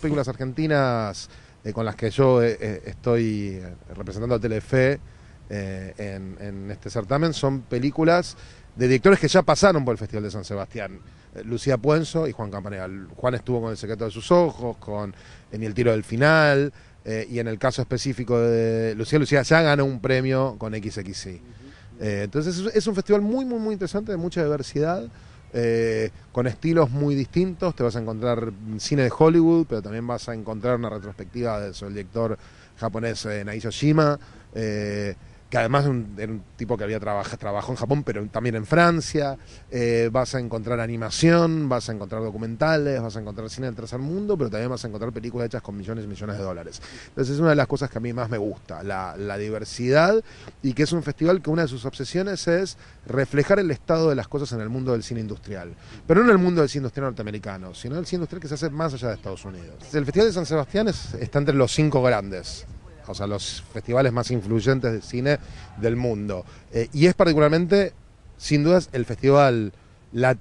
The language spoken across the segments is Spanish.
películas argentinas eh, con las que yo eh, eh, estoy representando a Telefe en, este certamen son películas de directores que ya pasaron por el Festival de San Sebastián. Lucía Puenzo y Juan Campanella. Juan estuvo con El secreto de sus ojos, con En el tiro del final, y en el caso específico de Lucía, Lucía ya ganó un premio con XXI. entonces es un festival muy, muy, muy interesante, de mucha diversidad. Eh, con estilos muy distintos. Te vas a encontrar cine de Hollywood, pero también vas a encontrar una retrospectiva del director japonés eh, Shima. Eh, que además era un, tipo que había trabajado trabajó en Japón, pero también en Francia. Eh, vas a encontrar animación, vas a encontrar documentales, vas a encontrar cine del tercer mundo, pero también vas a encontrar películas hechas con millones y millones de dólares. Entonces es una de las cosas que a mí más me gusta, la, diversidad y que es un festival que una de sus obsesiones es reflejar el estado de las cosas en el mundo del cine industrial. Pero no en el mundo del cine industrial norteamericano, sino en el cine industrial que se hace más allá de Estados Unidos. El Festival de San Sebastián está entre los cinco grandes o sea, los festivales más influyentes de cine del mundo. Eh, y es particularmente, sin dudas, el festival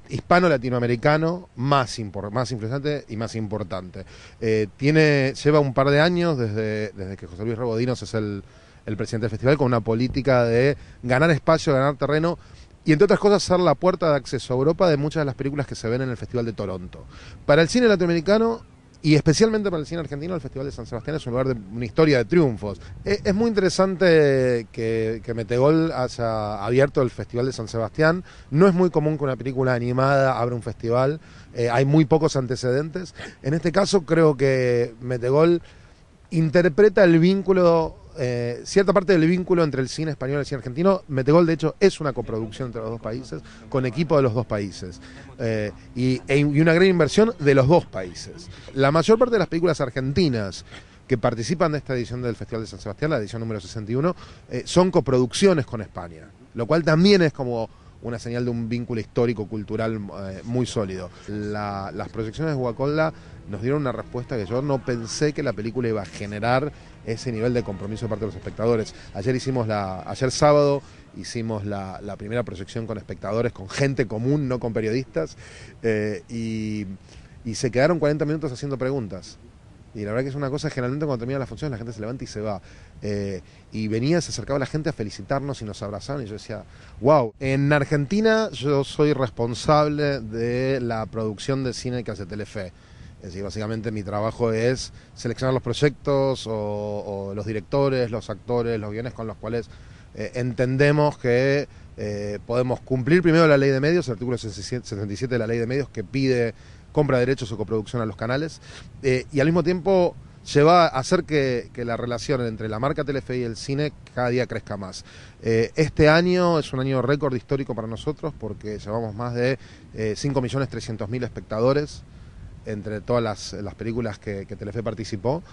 hispano-latinoamericano más, más influyente y más importante. Eh, tiene, lleva un par de años desde, desde que José Luis Robodinos es el, el presidente del festival con una política de ganar espacio, ganar terreno y entre otras cosas ser la puerta de acceso a Europa de muchas de las películas que se ven en el Festival de Toronto. Para el cine latinoamericano y especialmente para el cine argentino, el Festival de San Sebastián es un lugar de una historia de triunfos. E, es, muy interesante que, que, Metegol haya abierto el Festival de San Sebastián. No es muy común que una película animada abra un festival. Eh, hay muy pocos antecedentes. En este caso creo que Metegol interpreta el vínculo eh, cierta parte del vínculo entre el cine español y el cine argentino. Metegol, de hecho, es una coproducción entre los dos países, con equipo de los dos países. Eh, e y, una gran inversión de los dos países. La mayor parte de las películas argentinas que participan de esta edición del Festival de San Sebastián, la edición número 61, eh, son coproducciones con España, lo cual también es como una señal de un vínculo histórico, cultural eh, muy sólido. las proyecciones de Guacolda nos dieron una respuesta que yo no pensé que la película iba a generar ese nivel de compromiso de parte de los espectadores. Ayer hicimos la, ayer sábado hicimos la, primera proyección con espectadores, con gente común, no con periodistas, eh, y se quedaron 40 minutos haciendo preguntas. Y la verdad que es una cosa, generalmente cuando termina la función la gente se levanta y se va. Eh, y venía, se acercaba la gente a felicitarnos y nos abrazaban y yo decía, wow, en Argentina yo soy responsable de la producción de cine que hace Telefe. Es decir, básicamente mi trabajo es seleccionar los proyectos o, los directores, los actores, los guiones con los cuales eh, entendemos que eh, podemos cumplir primero la ley de medios, el artículo 67 de la ley de medios que pide compra derechos o coproducción a los canales, eh, y al mismo tiempo lleva a hacer que, la relación entre la marca Telefe y el cine cada día crezca más. Eh, este año es un año récord histórico para nosotros porque llevamos más de 5.300.000 eh, espectadores entre todas las, películas que Telefe participó.